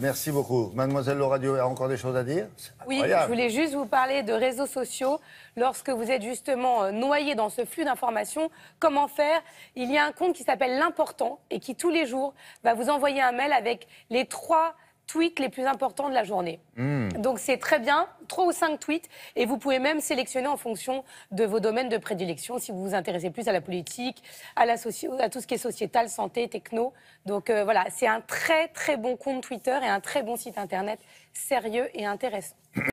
merci beaucoup. Mademoiselle Lauradio a encore des choses à dire Oui, je voulais juste vous parler de réseaux sociaux. Lorsque vous êtes justement euh, noyé dans ce flux d'informations, comment faire Il y a un compte qui s'appelle L'Important et qui tous les jours va vous envoyer un mail avec les trois tweets les plus importants de la journée. Hmm. Donc c'est très bien, trois ou cinq tweets, et vous pouvez même sélectionner en fonction de vos domaines de prédilection, si vous vous intéressez plus à la politique, à, la à tout ce qui est sociétal, santé, techno. Donc euh, voilà, c'est un très très bon compte Twitter et un très bon site internet, sérieux et intéressant.